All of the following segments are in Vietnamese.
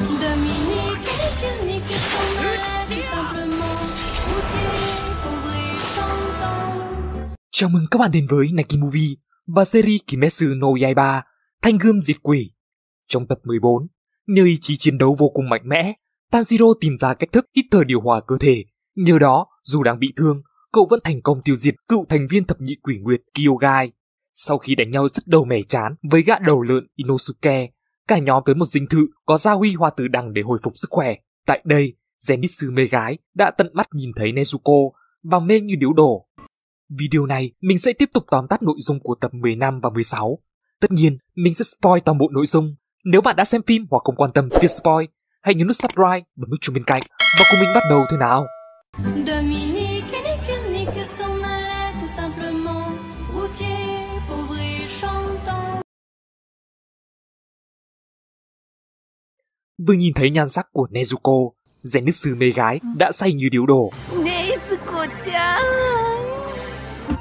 Dominique, Dominique, tout simplement Chào mừng các bạn đến với Nike Movie và series Kimetsu no Yaiba, Thanh Gươm Diệt Quỷ. Trong tập 14, nhờ ý chí chiến đấu vô cùng mạnh mẽ, Tanjiro tìm ra cách thức hít thở điều hòa cơ thể. Nhờ đó, dù đang bị thương, cậu vẫn thành công tiêu diệt cựu thành viên thập nhị quỷ nguyệt Kyogai. Sau khi đánh nhau rất đầu mẻ chán với gã đầu lợn Inosuke, cả nhóm tới một dinh thự có gia huy hoa từ đằng để hồi phục sức khỏe. Tại đây, Zenitsu mê gái đã tận mắt nhìn thấy Nezuko và mê như điếu đổ. video này, mình sẽ tiếp tục tóm tắt nội dung của tập 15 và 16. Tất nhiên, mình sẽ spoil toàn bộ nội dung. Nếu bạn đã xem phim hoặc không quan tâm việc spoil, hãy nhấn nút subscribe, bấm nút chuông bên cạnh và cùng mình bắt đầu thôi nào. Dominique. Vừa nhìn thấy nhan sắc của Nezuko, Zenitsu mê gái đã say như điếu đổ. Nezuko-chan!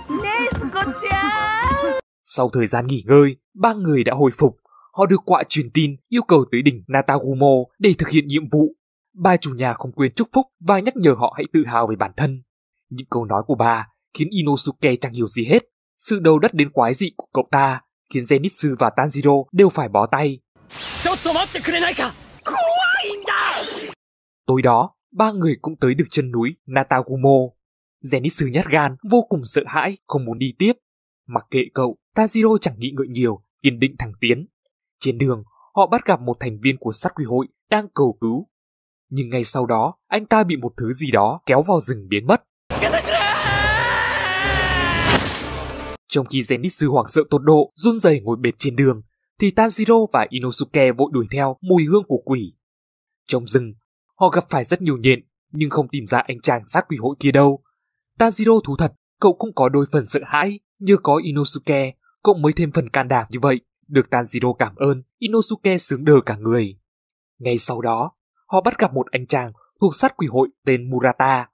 Nezuko-chan! Sau thời gian nghỉ ngơi, ba người đã hồi phục. Họ được quạ truyền tin yêu cầu tới đỉnh Natagumo để thực hiện nhiệm vụ. Ba chủ nhà không quên chúc phúc và nhắc nhở họ hãy tự hào về bản thân. Những câu nói của bà khiến Inosuke chẳng hiểu gì hết. Sự đầu đất đến quái dị của cậu ta khiến Zenitsu và Tanjiro đều phải bó tay. Tối đó, ba người cũng tới được chân núi Natagumo. Zenitsu nhát gan, vô cùng sợ hãi, không muốn đi tiếp. Mặc kệ cậu, Tajiro chẳng nghĩ ngợi nhiều, kiên định thẳng tiến. Trên đường, họ bắt gặp một thành viên của sát quy hội đang cầu cứu. Nhưng ngay sau đó, anh ta bị một thứ gì đó kéo vào rừng biến mất. Trong khi Zenitsu hoảng sợ tột độ, run rẩy ngồi bệt trên đường, thì Tanjiro và Inosuke vội đuổi theo mùi hương của quỷ. Trong rừng, họ gặp phải rất nhiều nhện, nhưng không tìm ra anh chàng sát quỷ hội kia đâu. Tanjiro thú thật, cậu cũng có đôi phần sợ hãi, như có Inosuke, cậu mới thêm phần can đảm như vậy. Được Tanjiro cảm ơn, Inosuke sướng đờ cả người. Ngay sau đó, họ bắt gặp một anh chàng thuộc sát quỷ hội tên Murata.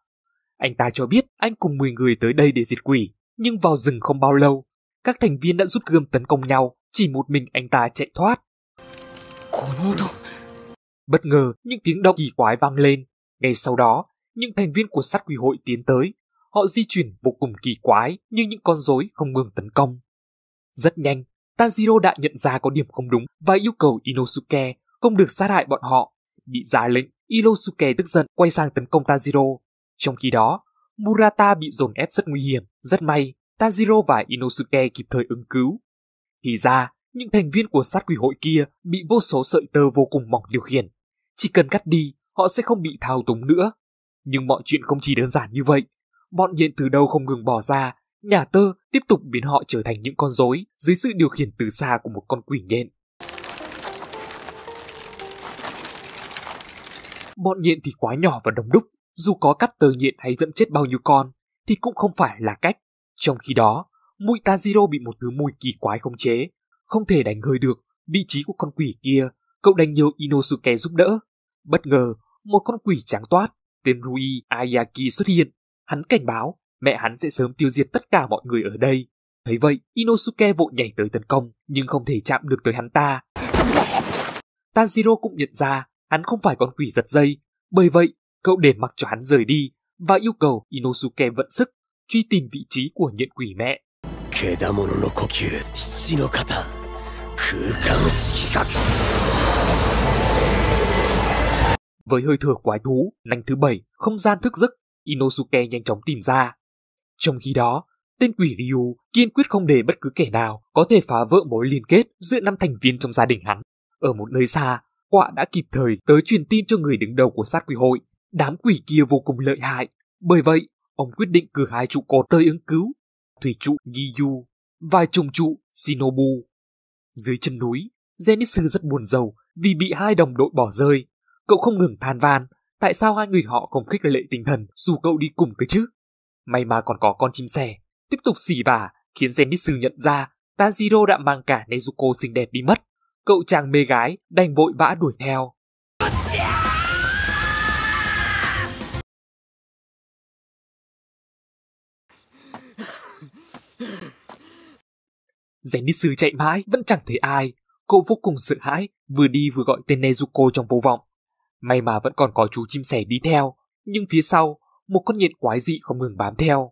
Anh ta cho biết anh cùng 10 người tới đây để diệt quỷ, nhưng vào rừng không bao lâu, các thành viên đã rút gươm tấn công nhau chỉ một mình anh ta chạy thoát. Bất ngờ, những tiếng động kỳ quái vang lên. Ngay sau đó, những thành viên của sát quỷ hội tiến tới. Họ di chuyển vô cùng kỳ quái như những con rối không ngừng tấn công. Rất nhanh, Tanjiro đã nhận ra có điểm không đúng và yêu cầu Inosuke không được sát hại bọn họ. Bị ra lệnh, Inosuke tức giận quay sang tấn công Tanjiro. Trong khi đó, Murata bị dồn ép rất nguy hiểm. Rất may, Tanjiro và Inosuke kịp thời ứng cứu thì ra, những thành viên của sát quỷ hội kia bị vô số sợi tơ vô cùng mỏng điều khiển. Chỉ cần cắt đi, họ sẽ không bị thao túng nữa. Nhưng mọi chuyện không chỉ đơn giản như vậy. Bọn nhện từ đâu không ngừng bỏ ra, nhà tơ tiếp tục biến họ trở thành những con rối dưới sự điều khiển từ xa của một con quỷ nhện. Bọn nhện thì quá nhỏ và đông đúc, dù có cắt tơ nhện hay dẫn chết bao nhiêu con thì cũng không phải là cách. Trong khi đó, mũi Tanjiro bị một thứ mùi kỳ quái khống chế, không thể đánh hơi được vị trí của con quỷ kia, cậu đành nhờ Inosuke giúp đỡ. Bất ngờ, một con quỷ trắng toát, tên Rui Ayaki xuất hiện. Hắn cảnh báo mẹ hắn sẽ sớm tiêu diệt tất cả mọi người ở đây. Thấy vậy, Inosuke vội nhảy tới tấn công, nhưng không thể chạm được tới hắn ta. Tanjiro cũng nhận ra hắn không phải con quỷ giật dây, bởi vậy cậu để mặc cho hắn rời đi và yêu cầu Inosuke vận sức truy tìm vị trí của nhận quỷ mẹ. 獣の呼吸七の型空間式学 Với hơi thở quái thú, lành thứ bảy, không gian thức giấc, Inosuke nhanh chóng tìm ra. Trong khi đó, tên quỷ Ryu kiên quyết không để bất cứ kẻ nào có thể phá vỡ mối liên kết giữa năm thành viên trong gia đình hắn. Ở một nơi xa, Quạ đã kịp thời tới truyền tin cho người đứng đầu của sát quỷ hội. Đám quỷ kia vô cùng lợi hại. Bởi vậy, ông quyết định cử hai trụ cột tới ứng cứu thủy trụ Giyu và trùng trụ Shinobu. Dưới chân núi, Zenitsu rất buồn giàu vì bị hai đồng đội bỏ rơi. Cậu không ngừng than van, tại sao hai người họ không khích lệ tinh thần dù cậu đi cùng cơ chứ? May mà còn có con chim sẻ, tiếp tục xỉ vả khiến Zenitsu nhận ra Tanjiro đã mang cả Nezuko xinh đẹp đi mất. Cậu chàng mê gái đành vội vã đuổi theo. Rèn đi sư chạy mãi, vẫn chẳng thấy ai. Cô vô cùng sợ hãi, vừa đi vừa gọi tên Nezuko trong vô vọng. May mà vẫn còn có chú chim sẻ đi theo, nhưng phía sau, một con nhện quái dị không ngừng bám theo.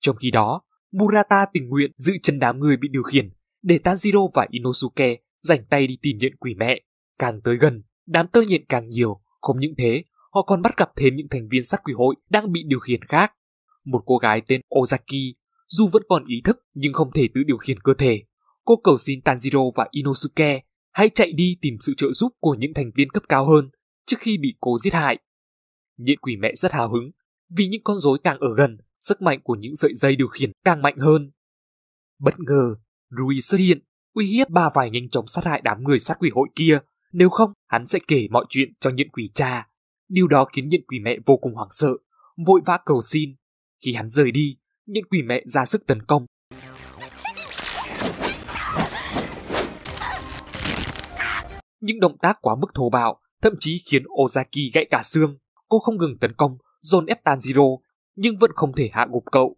Trong khi đó, Murata tình nguyện giữ chân đám người bị điều khiển để Tanjiro và Inosuke rảnh tay đi tìm nhận quỷ mẹ. Càng tới gần, Đám tơ nhện càng nhiều, không những thế, họ còn bắt gặp thêm những thành viên sát quỷ hội đang bị điều khiển khác. Một cô gái tên Ozaki, dù vẫn còn ý thức nhưng không thể tự điều khiển cơ thể. Cô cầu xin Tanjiro và Inosuke hãy chạy đi tìm sự trợ giúp của những thành viên cấp cao hơn trước khi bị cô giết hại. Nhện quỷ mẹ rất hào hứng, vì những con rối càng ở gần, sức mạnh của những sợi dây điều khiển càng mạnh hơn. Bất ngờ, Rui xuất hiện, uy hiếp ba vài nhanh chóng sát hại đám người sát quỷ hội kia nếu không, hắn sẽ kể mọi chuyện cho nhện quỷ cha. Điều đó khiến nhện quỷ mẹ vô cùng hoảng sợ, vội vã cầu xin. Khi hắn rời đi, nhện quỷ mẹ ra sức tấn công. Những động tác quá mức thô bạo, thậm chí khiến Ozaki gãy cả xương. Cô không ngừng tấn công, dồn ép Tanjiro, nhưng vẫn không thể hạ gục cậu.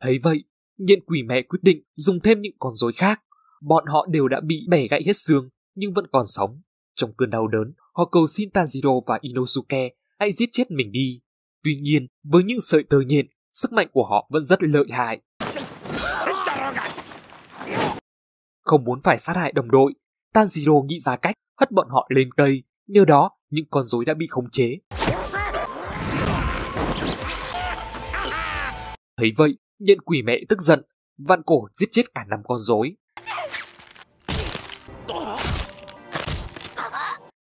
Thấy vậy, nhện quỷ mẹ quyết định dùng thêm những con rối khác. Bọn họ đều đã bị bẻ gãy hết xương, nhưng vẫn còn sống. Trong cơn đau đớn, họ cầu xin Tanjiro và Inosuke hãy giết chết mình đi. Tuy nhiên, với những sợi tơ nhện, sức mạnh của họ vẫn rất lợi hại. Không muốn phải sát hại đồng đội, Tanjiro nghĩ ra cách hất bọn họ lên cây, nhờ đó những con rối đã bị khống chế. Thấy vậy, nhận quỷ mẹ tức giận, vạn cổ giết chết cả năm con rối.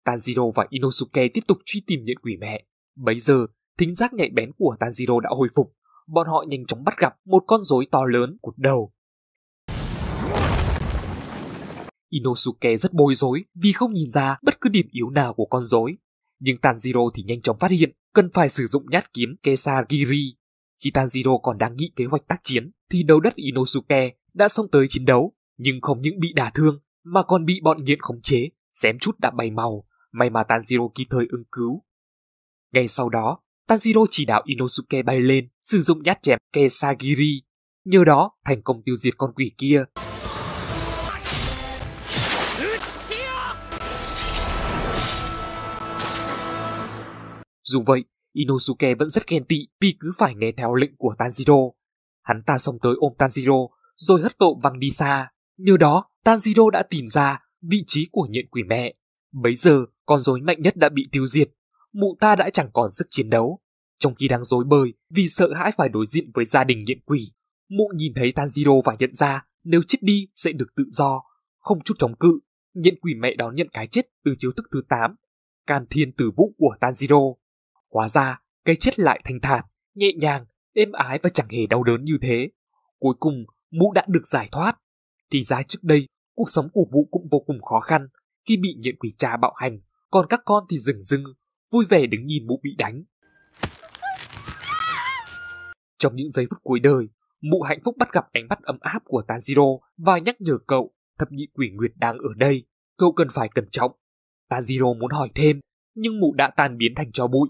Tanjiro và Inosuke tiếp tục truy tìm nhện quỷ mẹ. Bấy giờ, thính giác nhạy bén của Tanjiro đã hồi phục. Bọn họ nhanh chóng bắt gặp một con rối to lớn cụt đầu. Inosuke rất bối rối vì không nhìn ra bất cứ điểm yếu nào của con rối. Nhưng Tanjiro thì nhanh chóng phát hiện cần phải sử dụng nhát kiếm Kesagiri. Khi Tanjiro còn đang nghĩ kế hoạch tác chiến, thì đầu đất Inosuke đã xông tới chiến đấu, nhưng không những bị đả thương mà còn bị bọn nghiện khống chế, xém chút đã bay màu, May mà Tanjiro kịp thời ứng cứu. Ngay sau đó, Tanjiro chỉ đạo Inosuke bay lên, sử dụng nhát chém Kesagiri. Nhờ đó, thành công tiêu diệt con quỷ kia. Dù vậy, Inosuke vẫn rất ghen tị vì cứ phải nghe theo lệnh của Tanjiro. Hắn ta xông tới ôm Tanjiro, rồi hất cậu văng đi xa. Nhờ đó, Tanjiro đã tìm ra vị trí của nhện quỷ mẹ. Bấy giờ, con rối mạnh nhất đã bị tiêu diệt, mụ ta đã chẳng còn sức chiến đấu. Trong khi đang rối bời vì sợ hãi phải đối diện với gia đình nhiễm quỷ, mụ nhìn thấy Tanjiro và nhận ra nếu chết đi sẽ được tự do, không chút chống cự. Nhận quỷ mẹ đón nhận cái chết từ chiếu thức thứ 8, can thiên tử vũ của Tanjiro. Hóa ra, cái chết lại thanh thản, nhẹ nhàng, êm ái và chẳng hề đau đớn như thế. Cuối cùng, mũ đã được giải thoát. Thì ra trước đây, cuộc sống của mũ cũng vô cùng khó khăn khi bị nhiện quỷ cha bạo hành còn các con thì rừng rưng, vui vẻ đứng nhìn mụ bị đánh. Trong những giây phút cuối đời, mụ hạnh phúc bắt gặp ánh mắt ấm áp của Tanjiro và nhắc nhở cậu thập nhị quỷ nguyệt đang ở đây, cậu cần phải cẩn trọng. Tanjiro muốn hỏi thêm, nhưng mụ đã tan biến thành cho bụi.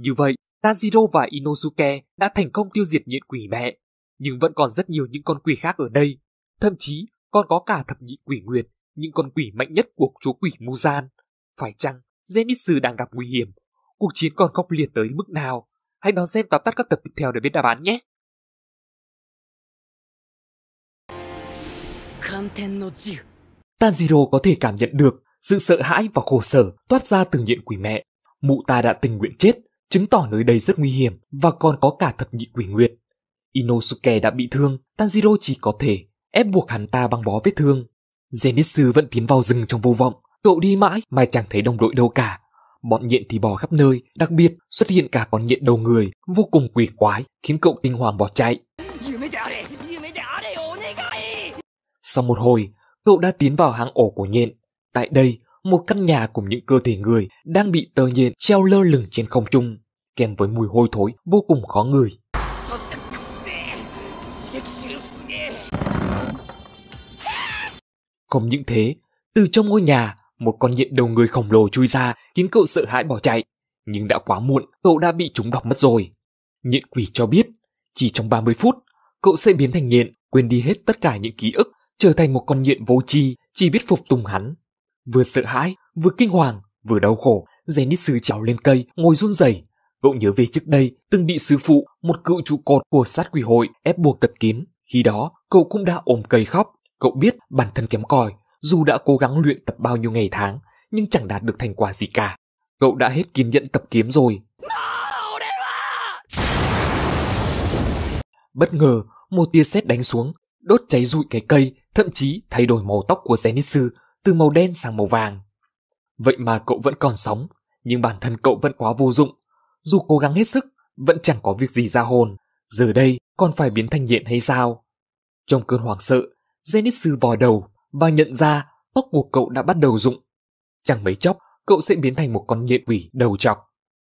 Như vậy, Tanjiro và Inosuke đã thành công tiêu diệt nhện quỷ mẹ, nhưng vẫn còn rất nhiều những con quỷ khác ở đây. Thậm chí, còn có cả thập nhị quỷ nguyệt, những con quỷ mạnh nhất của chúa quỷ Muzan. Phải chăng Zenitsu đang gặp nguy hiểm? Cuộc chiến còn khốc liệt tới mức nào? Hãy đón xem tóm tắt các tập tiếp theo để biết đáp án nhé! Tanjiro có thể cảm nhận được sự sợ hãi và khổ sở toát ra từ nhện quỷ mẹ. Mụ ta đã tình nguyện chết, chứng tỏ nơi đây rất nguy hiểm và còn có cả thập nhị quỷ nguyệt. Inosuke đã bị thương, Tanjiro chỉ có thể ép buộc hắn ta băng bó vết thương. Zenitsu vẫn tiến vào rừng trong vô vọng, Cậu đi mãi mà chẳng thấy đồng đội đâu cả. Bọn nhện thì bò khắp nơi, đặc biệt xuất hiện cả con nhện đầu người, vô cùng quỷ quái, khiến cậu kinh hoàng bỏ chạy. Sau một hồi, cậu đã tiến vào hang ổ của nhện. Tại đây, một căn nhà cùng những cơ thể người đang bị tơ nhện treo lơ lửng trên không trung, kèm với mùi hôi thối vô cùng khó ngửi. Không những thế, từ trong ngôi nhà, một con nhện đầu người khổng lồ chui ra khiến cậu sợ hãi bỏ chạy nhưng đã quá muộn cậu đã bị chúng đọc mất rồi nhện quỷ cho biết chỉ trong 30 phút cậu sẽ biến thành nhện quên đi hết tất cả những ký ức trở thành một con nhện vô tri chỉ biết phục tùng hắn vừa sợ hãi vừa kinh hoàng vừa đau khổ Zenith sư trèo lên cây ngồi run rẩy cậu nhớ về trước đây từng bị sư phụ một cựu trụ cột của sát quỷ hội ép buộc tập kiếm khi đó cậu cũng đã ôm cây khóc cậu biết bản thân kém cỏi dù đã cố gắng luyện tập bao nhiêu ngày tháng, nhưng chẳng đạt được thành quả gì cả. Cậu đã hết kiên nhẫn tập kiếm rồi. Bất ngờ, một tia sét đánh xuống, đốt cháy rụi cái cây, thậm chí thay đổi màu tóc của Zenitsu từ màu đen sang màu vàng. Vậy mà cậu vẫn còn sống, nhưng bản thân cậu vẫn quá vô dụng. Dù cố gắng hết sức, vẫn chẳng có việc gì ra hồn. Giờ đây, còn phải biến thành nhện hay sao? Trong cơn hoảng sợ, Zenitsu vò đầu, và nhận ra tóc của cậu đã bắt đầu rụng. Chẳng mấy chốc, cậu sẽ biến thành một con nhện quỷ đầu chọc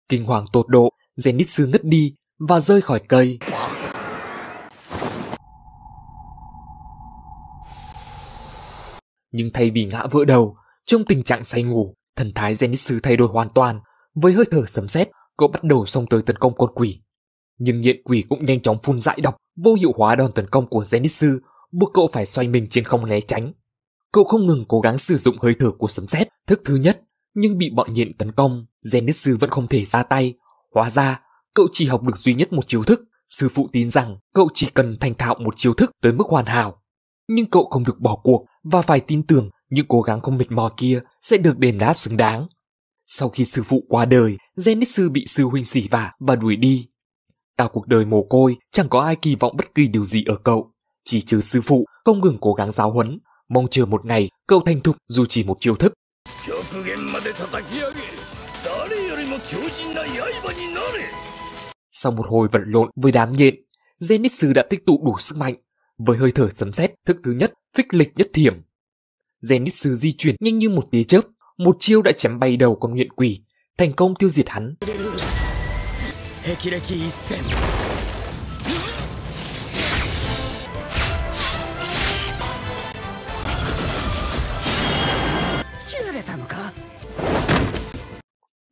Kinh hoàng tột độ, Zenitsu ngất đi và rơi khỏi cây. Nhưng thay vì ngã vỡ đầu, trong tình trạng say ngủ, thần thái Zenitsu thay đổi hoàn toàn. Với hơi thở sấm sét, cậu bắt đầu xông tới tấn công con quỷ. Nhưng nhện quỷ cũng nhanh chóng phun dại độc, vô hiệu hóa đòn tấn công của Zenitsu, buộc cậu phải xoay mình trên không né tránh. Cậu không ngừng cố gắng sử dụng hơi thở của sấm sét, thức thứ nhất, nhưng bị bọn nhện tấn công, Zenitsu vẫn không thể ra tay. Hóa ra, cậu chỉ học được duy nhất một chiêu thức. Sư phụ tin rằng cậu chỉ cần thành thạo một chiêu thức tới mức hoàn hảo. Nhưng cậu không được bỏ cuộc và phải tin tưởng những cố gắng không mệt mỏi kia sẽ được đền đáp xứng đáng. Sau khi sư phụ qua đời, Zenitsu bị sư huynh xỉ vả và đuổi đi. Cả cuộc đời mồ côi, chẳng có ai kỳ vọng bất kỳ điều gì ở cậu. Chỉ trừ sư phụ không ngừng cố gắng giáo huấn Mong chờ một ngày, cậu thành thục dù chỉ một chiêu thức. Sau một hồi vật lộn với đám nhện, Zenitsu đã tích tụ đủ sức mạnh. Với hơi thở sấm sét thức thứ nhất, phích lịch nhất thiểm. Zenitsu di chuyển nhanh như một tia chớp, một chiêu đã chém bay đầu con nguyện quỷ, thành công tiêu diệt hắn.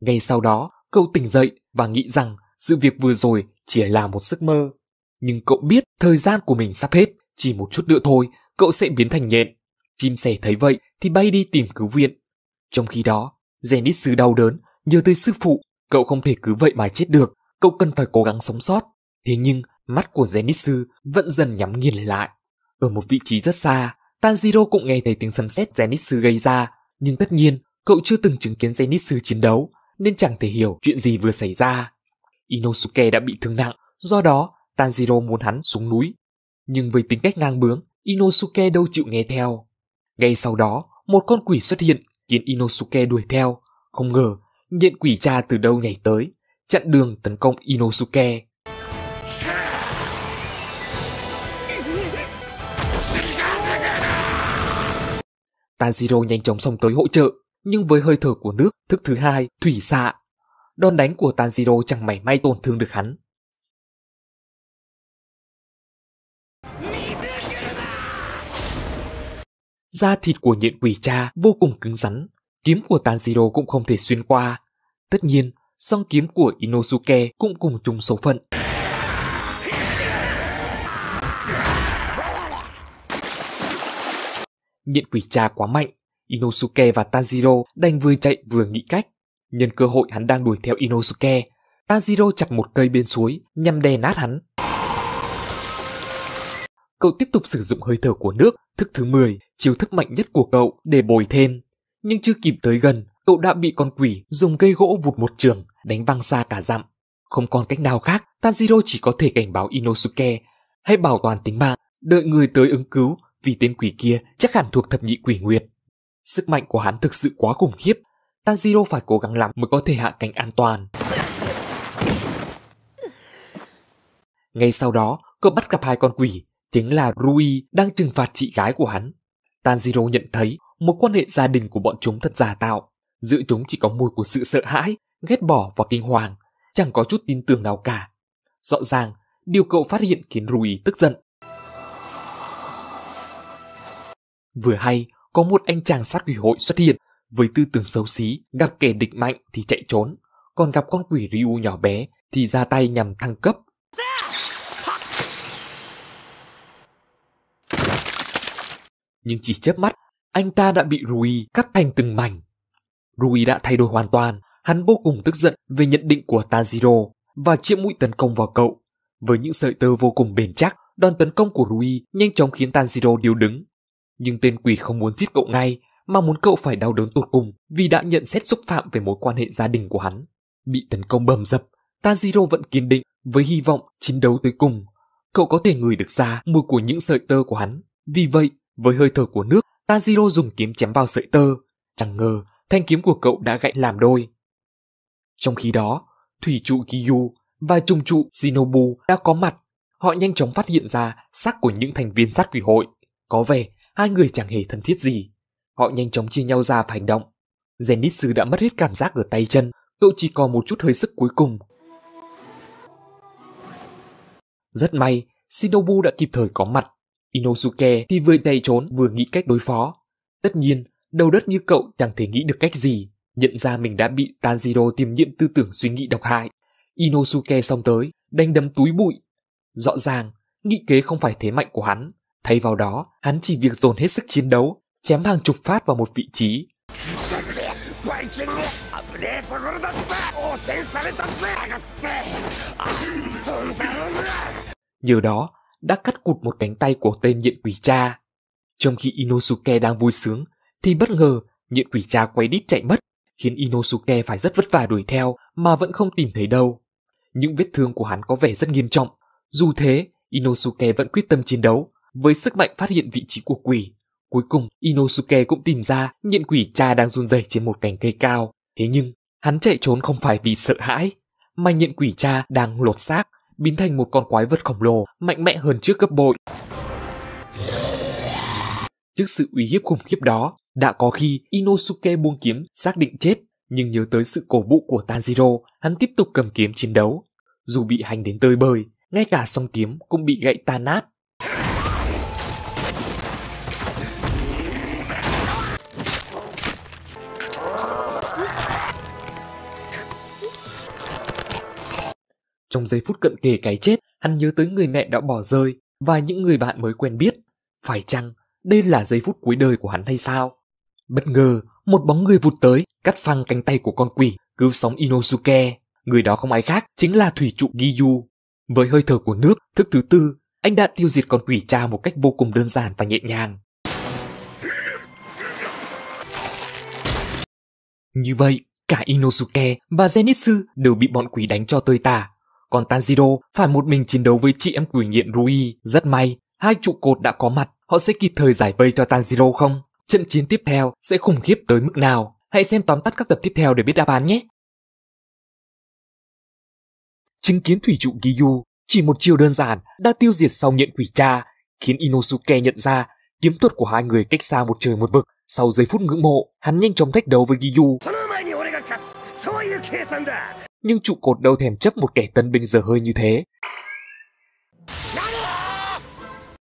Ngay sau đó, cậu tỉnh dậy và nghĩ rằng sự việc vừa rồi chỉ là một giấc mơ. Nhưng cậu biết thời gian của mình sắp hết, chỉ một chút nữa thôi, cậu sẽ biến thành nhện. Chim sẻ thấy vậy thì bay đi tìm cứu viện. Trong khi đó, Zenith sứ đau đớn, nhớ tới sư phụ, cậu không thể cứ vậy mà chết được, cậu cần phải cố gắng sống sót. Thế nhưng, mắt của Zenith sư vẫn dần nhắm nghiền lại. Ở một vị trí rất xa, Tanjiro cũng nghe thấy tiếng sấm sét Zenith sư gây ra, nhưng tất nhiên, cậu chưa từng chứng kiến Zenith sư chiến đấu, nên chẳng thể hiểu chuyện gì vừa xảy ra. Inosuke đã bị thương nặng, do đó Tanjiro muốn hắn xuống núi. Nhưng với tính cách ngang bướng, Inosuke đâu chịu nghe theo. Ngay sau đó, một con quỷ xuất hiện khiến Inosuke đuổi theo. Không ngờ, nhện quỷ cha từ đâu nhảy tới, chặn đường tấn công Inosuke. Tanjiro nhanh chóng xông tới hỗ trợ, nhưng với hơi thở của nước, thức thứ hai, thủy xạ. Đòn đánh của Tanjiro chẳng mảy may tổn thương được hắn. Da thịt của nhện quỷ cha vô cùng cứng rắn, kiếm của Tanjiro cũng không thể xuyên qua. Tất nhiên, song kiếm của Inosuke cũng cùng chung số phận. Nhện quỷ cha quá mạnh, Inosuke và Tanjiro đành vừa chạy vừa nghĩ cách. Nhân cơ hội hắn đang đuổi theo Inosuke, Tanjiro chặt một cây bên suối nhằm đè nát hắn. Cậu tiếp tục sử dụng hơi thở của nước, thức thứ 10, chiêu thức mạnh nhất của cậu để bồi thêm. Nhưng chưa kịp tới gần, cậu đã bị con quỷ dùng cây gỗ vụt một trường, đánh văng xa cả dặm. Không còn cách nào khác, Tanjiro chỉ có thể cảnh báo Inosuke, hãy bảo toàn tính mạng, đợi người tới ứng cứu vì tên quỷ kia chắc hẳn thuộc thập nhị quỷ nguyệt. Sức mạnh của hắn thực sự quá khủng khiếp. Tanjiro phải cố gắng lắm mới có thể hạ cánh an toàn. Ngay sau đó, cậu bắt gặp hai con quỷ, chính là Rui đang trừng phạt chị gái của hắn. Tanjiro nhận thấy mối quan hệ gia đình của bọn chúng thật giả tạo. Giữa chúng chỉ có mùi của sự sợ hãi, ghét bỏ và kinh hoàng, chẳng có chút tin tưởng nào cả. Rõ ràng, điều cậu phát hiện khiến Rui tức giận. Vừa hay, có một anh chàng sát quỷ hội xuất hiện với tư tưởng xấu xí, gặp kẻ địch mạnh thì chạy trốn, còn gặp con quỷ Ryu nhỏ bé thì ra tay nhằm thăng cấp. Nhưng chỉ chớp mắt, anh ta đã bị Rui cắt thành từng mảnh. Rui đã thay đổi hoàn toàn, hắn vô cùng tức giận về nhận định của Tanjiro và chĩa mũi tấn công vào cậu. Với những sợi tơ vô cùng bền chắc, đòn tấn công của Rui nhanh chóng khiến Tanjiro điêu đứng. Nhưng tên quỷ không muốn giết cậu ngay, mà muốn cậu phải đau đớn tột cùng vì đã nhận xét xúc phạm về mối quan hệ gia đình của hắn. Bị tấn công bầm dập, Tanjiro vẫn kiên định với hy vọng chiến đấu tới cùng. Cậu có thể ngửi được ra mùi của những sợi tơ của hắn. Vì vậy, với hơi thở của nước, Tanjiro dùng kiếm chém vào sợi tơ. Chẳng ngờ, thanh kiếm của cậu đã gãy làm đôi. Trong khi đó, thủy trụ Kiyu và trùng trụ Shinobu đã có mặt. Họ nhanh chóng phát hiện ra xác của những thành viên sát quỷ hội. Có vẻ hai người chẳng hề thân thiết gì. Họ nhanh chóng chia nhau ra và hành động. Zenitsu đã mất hết cảm giác ở tay chân, cậu chỉ còn một chút hơi sức cuối cùng. Rất may, Shinobu đã kịp thời có mặt. Inosuke thì vừa chạy trốn vừa nghĩ cách đối phó. Tất nhiên, đầu đất như cậu chẳng thể nghĩ được cách gì. Nhận ra mình đã bị Tanjiro tiêm nhiễm tư tưởng suy nghĩ độc hại. Inosuke xông tới, đánh đấm túi bụi. Rõ ràng, nghị kế không phải thế mạnh của hắn. Thay vào đó, hắn chỉ việc dồn hết sức chiến đấu, chém hàng chục phát vào một vị trí. Nhờ đó, đã cắt cụt một cánh tay của tên nhện quỷ cha. Trong khi Inosuke đang vui sướng, thì bất ngờ nhện quỷ cha quay đít chạy mất, khiến Inosuke phải rất vất vả đuổi theo mà vẫn không tìm thấy đâu. Những vết thương của hắn có vẻ rất nghiêm trọng. Dù thế, Inosuke vẫn quyết tâm chiến đấu, với sức mạnh phát hiện vị trí của quỷ, cuối cùng Inosuke cũng tìm ra nhện quỷ cha đang run rẩy trên một cành cây cao. Thế nhưng, hắn chạy trốn không phải vì sợ hãi, mà nhện quỷ cha đang lột xác, biến thành một con quái vật khổng lồ mạnh mẽ hơn trước gấp bội. Trước sự uy hiếp khủng khiếp đó, đã có khi Inosuke buông kiếm xác định chết, nhưng nhớ tới sự cổ vũ của Tanjiro, hắn tiếp tục cầm kiếm chiến đấu. Dù bị hành đến tơi bời, ngay cả song kiếm cũng bị gãy tan nát, Trong giây phút cận kề cái chết, hắn nhớ tới người mẹ đã bỏ rơi và những người bạn mới quen biết. Phải chăng đây là giây phút cuối đời của hắn hay sao? Bất ngờ, một bóng người vụt tới, cắt phăng cánh tay của con quỷ, cứu sống Inosuke. Người đó không ai khác, chính là thủy trụ Giyu. Với hơi thở của nước, thức thứ tư, anh đã tiêu diệt con quỷ cha một cách vô cùng đơn giản và nhẹ nhàng. Như vậy, cả Inosuke và Zenitsu đều bị bọn quỷ đánh cho tơi tả, còn Tanjiro phải một mình chiến đấu với chị em quỷ nghiện Rui. Rất may, hai trụ cột đã có mặt, họ sẽ kịp thời giải vây cho Tanjiro không? Trận chiến tiếp theo sẽ khủng khiếp tới mức nào? Hãy xem tóm tắt các tập tiếp theo để biết đáp án nhé! Chứng kiến thủy trụ Giyu chỉ một chiều đơn giản đã tiêu diệt sau nhận quỷ cha, khiến Inosuke nhận ra kiếm thuật của hai người cách xa một trời một vực. Sau giây phút ngưỡng mộ, hắn nhanh chóng thách đấu với Giyu nhưng trụ cột đâu thèm chấp một kẻ tân binh giờ hơi như thế.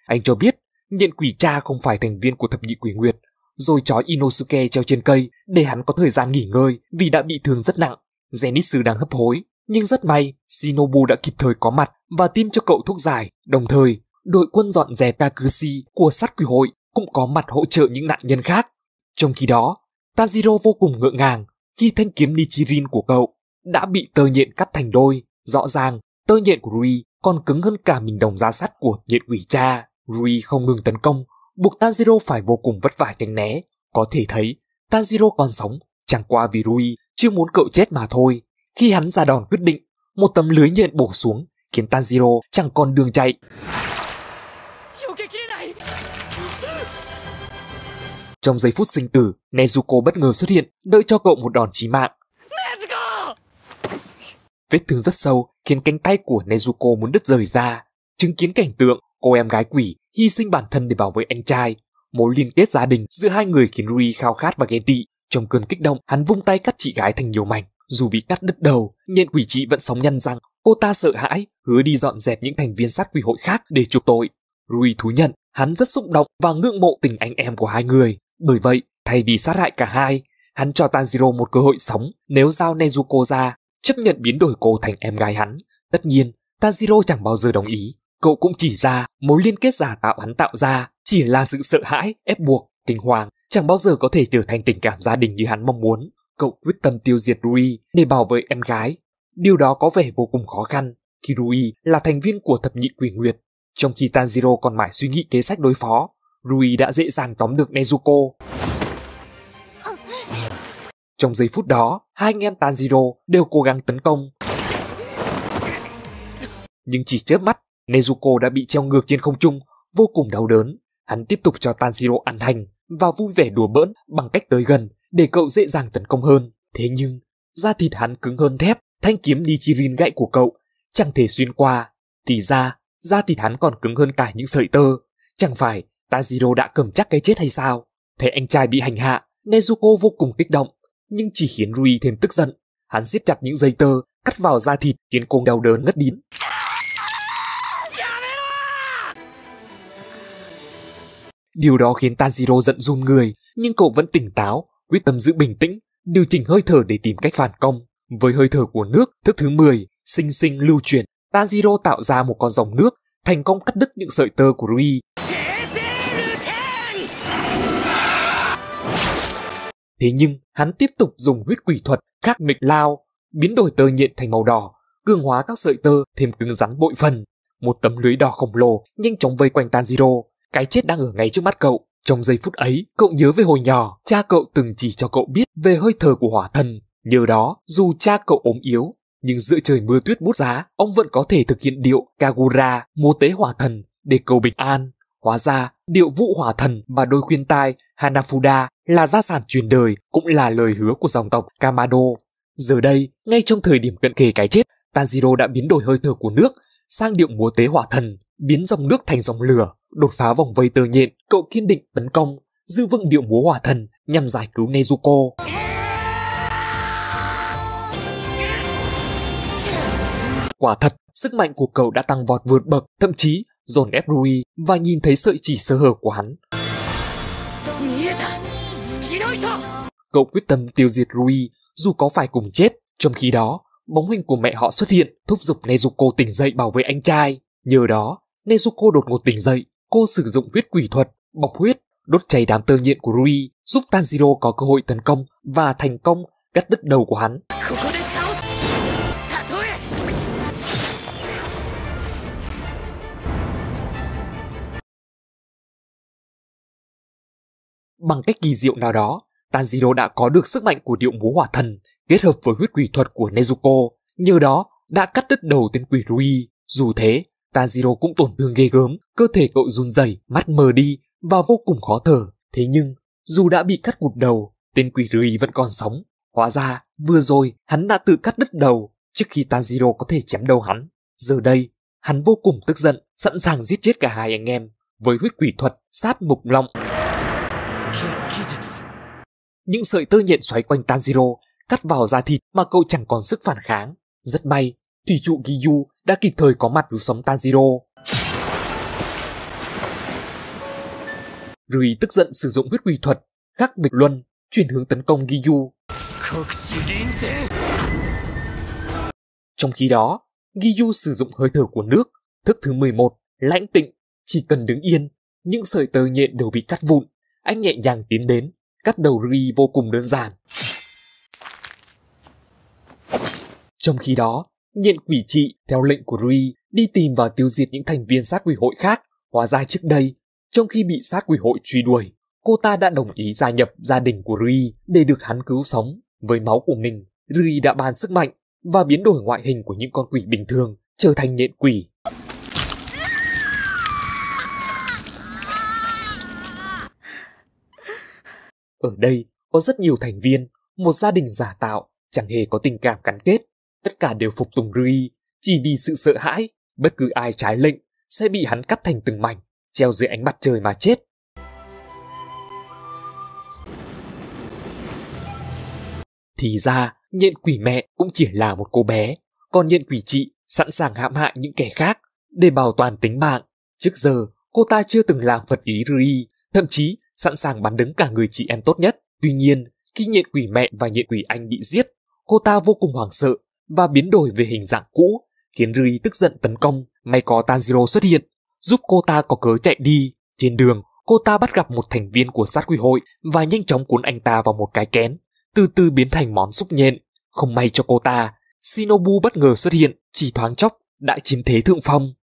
Anh cho biết, nhận quỷ cha không phải thành viên của thập nhị quỷ nguyệt, rồi trói Inosuke treo trên cây để hắn có thời gian nghỉ ngơi vì đã bị thương rất nặng. Zenitsu đang hấp hối, nhưng rất may Shinobu đã kịp thời có mặt và tiêm cho cậu thuốc giải. Đồng thời, đội quân dọn dẹp Kakushi của sát quỷ hội cũng có mặt hỗ trợ những nạn nhân khác. Trong khi đó, Tanjiro vô cùng ngượng ngàng khi thanh kiếm Nichirin của cậu đã bị tơ nhện cắt thành đôi. Rõ ràng, tơ nhện của Rui còn cứng hơn cả mình đồng giá sắt của nhện quỷ cha. Rui không ngừng tấn công, buộc Tanjiro phải vô cùng vất vả tránh né. Có thể thấy, Tanjiro còn sống, chẳng qua vì Rui chưa muốn cậu chết mà thôi. Khi hắn ra đòn quyết định, một tấm lưới nhện bổ xuống, khiến Tanjiro chẳng còn đường chạy. Trong giây phút sinh tử, Nezuko bất ngờ xuất hiện, đợi cho cậu một đòn chí mạng. Vết thương rất sâu khiến cánh tay của Nezuko muốn đứt rời ra. Chứng kiến cảnh tượng, cô em gái quỷ hy sinh bản thân để bảo vệ anh trai. Mối liên kết gia đình giữa hai người khiến Rui khao khát và ghen tị. Trong cơn kích động, hắn vung tay cắt chị gái thành nhiều mảnh. Dù bị cắt đứt đầu, nhưng quỷ chị vẫn sống nhăn rằng cô ta sợ hãi, hứa đi dọn dẹp những thành viên sát quỷ hội khác để chuộc tội. Rui thú nhận, hắn rất xúc động và ngưỡng mộ tình anh em của hai người. Bởi vậy, thay vì sát hại cả hai, hắn cho Tanjiro một cơ hội sống nếu giao Nezuko ra chấp nhận biến đổi cô thành em gái hắn. Tất nhiên, Tanjiro chẳng bao giờ đồng ý. Cậu cũng chỉ ra mối liên kết giả tạo hắn tạo ra chỉ là sự sợ hãi, ép buộc, kinh hoàng, chẳng bao giờ có thể trở thành tình cảm gia đình như hắn mong muốn. Cậu quyết tâm tiêu diệt Rui để bảo vệ em gái. Điều đó có vẻ vô cùng khó khăn khi Rui là thành viên của thập nhị quỷ nguyệt. Trong khi Tanjiro còn mãi suy nghĩ kế sách đối phó, Rui đã dễ dàng tóm được Nezuko. Trong giây phút đó, hai anh em Tanjiro đều cố gắng tấn công. Nhưng chỉ chớp mắt, Nezuko đã bị treo ngược trên không trung, vô cùng đau đớn. Hắn tiếp tục cho Tanjiro ăn hành và vui vẻ đùa bỡn bằng cách tới gần để cậu dễ dàng tấn công hơn. Thế nhưng, da thịt hắn cứng hơn thép, thanh kiếm Nichirin gãy của cậu chẳng thể xuyên qua. Thì ra, da thịt hắn còn cứng hơn cả những sợi tơ. Chẳng phải Tanjiro đã cầm chắc cái chết hay sao? Thấy anh trai bị hành hạ, Nezuko vô cùng kích động nhưng chỉ khiến Rui thêm tức giận. Hắn siết chặt những dây tơ, cắt vào da thịt khiến cô đau đớn ngất đín. Điều đó khiến Tanjiro giận run người, nhưng cậu vẫn tỉnh táo, quyết tâm giữ bình tĩnh, điều chỉnh hơi thở để tìm cách phản công. Với hơi thở của nước, thức thứ 10, sinh sinh lưu chuyển, Tanjiro tạo ra một con dòng nước, thành công cắt đứt những sợi tơ của Rui. Thế nhưng hắn tiếp tục dùng huyết quỷ thuật khắc mịch lao, biến đổi tơ nhện thành màu đỏ, cường hóa các sợi tơ thêm cứng rắn bội phần. Một tấm lưới đỏ khổng lồ nhanh chóng vây quanh Tanjiro, cái chết đang ở ngay trước mắt cậu. Trong giây phút ấy, cậu nhớ về hồi nhỏ, cha cậu từng chỉ cho cậu biết về hơi thở của hỏa thần. Nhờ đó, dù cha cậu ốm yếu, nhưng giữa trời mưa tuyết bút giá, ông vẫn có thể thực hiện điệu Kagura, mô tế hỏa thần, để cầu bình an. Hóa ra, Điệu vụ hỏa thần và đôi khuyên tai Hanafuda là gia sản truyền đời, cũng là lời hứa của dòng tộc Kamado. Giờ đây, ngay trong thời điểm cận kề cái chết, Tanjiro đã biến đổi hơi thở của nước sang điệu múa tế hỏa thần, biến dòng nước thành dòng lửa, đột phá vòng vây tơ nhện, cậu kiên định tấn công, giữ vững điệu múa hỏa thần nhằm giải cứu Nezuko. Quả thật, sức mạnh của cậu đã tăng vọt vượt bậc, thậm chí dồn ép Rui và nhìn thấy sợi chỉ sơ hở của hắn. Cậu quyết tâm tiêu diệt Rui dù có phải cùng chết. Trong khi đó, bóng hình của mẹ họ xuất hiện thúc giục Nezuko tỉnh dậy bảo vệ anh trai. Nhờ đó, Nezuko đột ngột tỉnh dậy, cô sử dụng huyết quỷ thuật, bọc huyết, đốt cháy đám tơ nhện của Rui, giúp Tanjiro có cơ hội tấn công và thành công cắt đứt đầu của hắn. Bằng cách kỳ diệu nào đó, Tanjiro đã có được sức mạnh của điệu múa hỏa thần kết hợp với huyết quỷ thuật của Nezuko. Nhờ đó, đã cắt đứt đầu tên quỷ Rui. Dù thế, Tanjiro cũng tổn thương ghê gớm, cơ thể cậu run rẩy, mắt mờ đi và vô cùng khó thở. Thế nhưng, dù đã bị cắt cụt đầu, tên quỷ Rui vẫn còn sống. Hóa ra, vừa rồi hắn đã tự cắt đứt đầu trước khi Tanjiro có thể chém đầu hắn. Giờ đây, hắn vô cùng tức giận, sẵn sàng giết chết cả hai anh em với huyết quỷ thuật sát mục long. Những sợi tơ nhện xoáy quanh Tanjiro, cắt vào da thịt mà cậu chẳng còn sức phản kháng. Rất may, thủy trụ Giyu đã kịp thời có mặt cứu sống Tanjiro. Rui tức giận sử dụng huyết quỷ thuật, khắc bịch luân, chuyển hướng tấn công Giyu. Trong khi đó, Giyu sử dụng hơi thở của nước, thức thứ 11, lãnh tịnh, chỉ cần đứng yên, những sợi tơ nhện đều bị cắt vụn. Anh nhẹ nhàng tiến đến, Cắt đầu Ri vô cùng đơn giản. Trong khi đó, nhện quỷ trị theo lệnh của Ri đi tìm và tiêu diệt những thành viên sát quỷ hội khác. Hóa ra trước đây, trong khi bị sát quỷ hội truy đuổi, cô ta đã đồng ý gia nhập gia đình của Ri để được hắn cứu sống. Với máu của mình, Ri đã ban sức mạnh và biến đổi ngoại hình của những con quỷ bình thường trở thành nhện quỷ Ở đây có rất nhiều thành viên, một gia đình giả tạo, chẳng hề có tình cảm gắn kết. Tất cả đều phục tùng Rui, chỉ vì sự sợ hãi, bất cứ ai trái lệnh sẽ bị hắn cắt thành từng mảnh, treo dưới ánh mặt trời mà chết. Thì ra, nhện quỷ mẹ cũng chỉ là một cô bé, còn nhện quỷ chị sẵn sàng hãm hại những kẻ khác để bảo toàn tính mạng. Trước giờ, cô ta chưa từng làm vật ý Rui, thậm chí sẵn sàng bắn đứng cả người chị em tốt nhất. Tuy nhiên, khi nhện quỷ mẹ và nhện quỷ anh bị giết, cô ta vô cùng hoảng sợ và biến đổi về hình dạng cũ, khiến Rui tức giận tấn công. May có Tanjiro xuất hiện, giúp cô ta có cớ chạy đi. Trên đường, cô ta bắt gặp một thành viên của sát quy hội và nhanh chóng cuốn anh ta vào một cái kén, từ từ biến thành món xúc nhện. Không may cho cô ta, Shinobu bất ngờ xuất hiện, chỉ thoáng chốc đã chiếm thế thượng phong.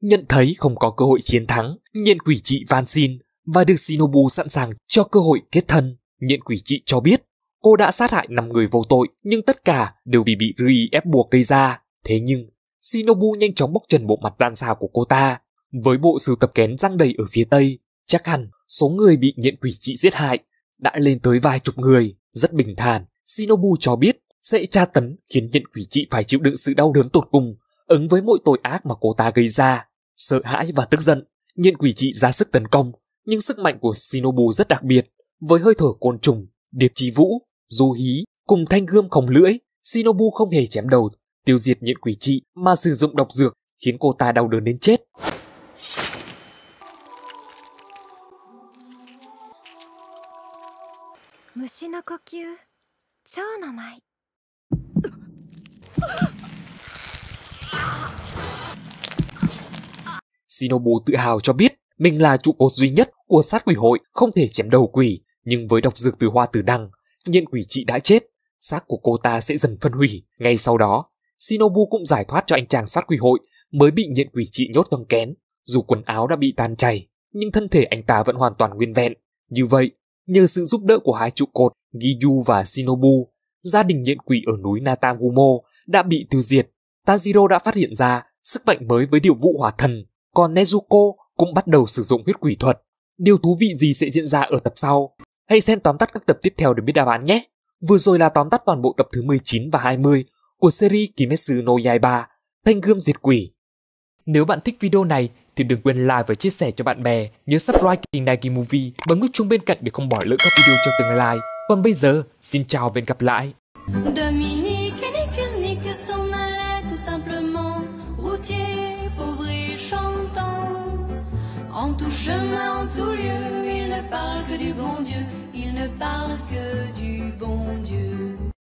Nhận thấy không có cơ hội chiến thắng, nhện quỷ trị van xin và được Shinobu sẵn sàng cho cơ hội kết thân. Nhện quỷ trị cho biết cô đã sát hại 5 người vô tội nhưng tất cả đều vì bị Rui ép buộc gây ra. Thế nhưng, Shinobu nhanh chóng bóc trần bộ mặt gian xào của cô ta. Với bộ sưu tập kén răng đầy ở phía Tây, chắc hẳn số người bị nhện quỷ trị giết hại đã lên tới vài chục người. Rất bình thản, Shinobu cho biết sẽ tra tấn khiến nhện quỷ trị phải chịu đựng sự đau đớn tột cùng ứng với mỗi tội ác mà cô ta gây ra. Sợ hãi và tức giận, nhiên quỷ trị ra sức tấn công, nhưng sức mạnh của Shinobu rất đặc biệt. Với hơi thở côn trùng, điệp chi vũ, du hí, cùng thanh gươm khổng lưỡi, Shinobu không hề chém đầu, tiêu diệt nhện quỷ trị mà sử dụng độc dược khiến cô ta đau đớn đến chết. Mushi no kokyu, chou no mai. Shinobu tự hào cho biết mình là trụ cột duy nhất của sát quỷ hội, không thể chém đầu quỷ, nhưng với độc dược từ hoa tử đăng, nhiên quỷ chị đã chết, xác của cô ta sẽ dần phân hủy. Ngay sau đó, Shinobu cũng giải thoát cho anh chàng sát quỷ hội mới bị nhiện quỷ trị nhốt trong kén. Dù quần áo đã bị tan chảy, nhưng thân thể anh ta vẫn hoàn toàn nguyên vẹn. Như vậy, nhờ sự giúp đỡ của hai trụ cột Giyu và Shinobu, gia đình nhiện quỷ ở núi Natagumo đã bị tiêu diệt. Tanjiro đã phát hiện ra sức mạnh mới với điều vụ hỏa thần còn Nezuko cũng bắt đầu sử dụng huyết quỷ thuật. Điều thú vị gì sẽ diễn ra ở tập sau? Hãy xem tóm tắt các tập tiếp theo để biết đáp án nhé! Vừa rồi là tóm tắt toàn bộ tập thứ 19 và 20 của series Kimetsu no Yaiba, Thanh Gươm Diệt Quỷ. Nếu bạn thích video này thì đừng quên like và chia sẻ cho bạn bè. Nhớ subscribe kênh Nagi Movie, bấm nút chuông bên cạnh để không bỏ lỡ các video cho tương lai. Còn bây giờ, xin chào và hẹn gặp lại! Je chemin en tout lieu, il ne parle que du bon Dieu, il ne parle que du